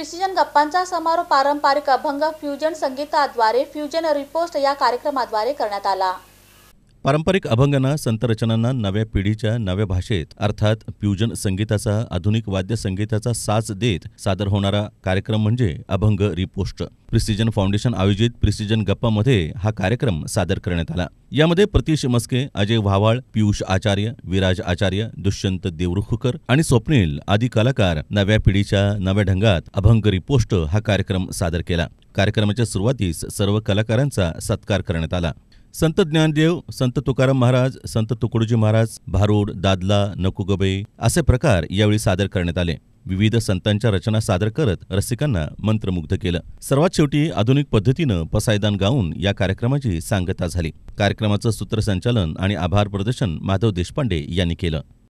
precision गप्पांचा समारोप पारंपरिक अभंग फ्युजन संगीताद्वारे फ्युजन रिपोस्ट या कार्यक्रमाद्वारे करण्यात आला पारंपरिक अभंगांना संतरचनांना नव्या पिढीच्या नव्या भाषेत अर्थात फ्युजन संगीताचा आधुनिक वाद्य संगीताचा साच देत सादर होणारा कार्यक्रम म्हणजे अभंग रिपोस्ट प्रिसिजन फाउंडेशन आयोजित प्रिसिजन गप्पामध्ये हा कार्यक्रम सादर करण्यात आला यामध्ये प्रतीश मस्के अजय व्हावाळ पियुष आचार्य विराज आचार्य दुष्यंत देवरुखकर आणि स्वप्नील आदी कलाकार नव्या पिढीच्या नव्या ढंगात अभंग रिपोस्ट हा कार्यक्रम सादर केला कार्यक्रमाच्या सुरुवातीस सर्व कलाकारांचा सत्कार करण्यात आला संत ज्ञानदेव संत तुकाराम महाराज संत तुकडोजी महाराज भारूड दादला नकुगबे असे प्रकार यावेळी सादर करण्यात आले विविध संतांच्या रचना सादर करत रसिकांना मंत्रमुग्ध केलं सर्वात शेवटी आधुनिक पद्धतीनं पसायदान गाऊन या कार्यक्रमाची सांगता झाली कार्यक्रमाचं सूत्रसंचालन आणि आभार प्रदर्शन माधव देशपांडे यांनी केलं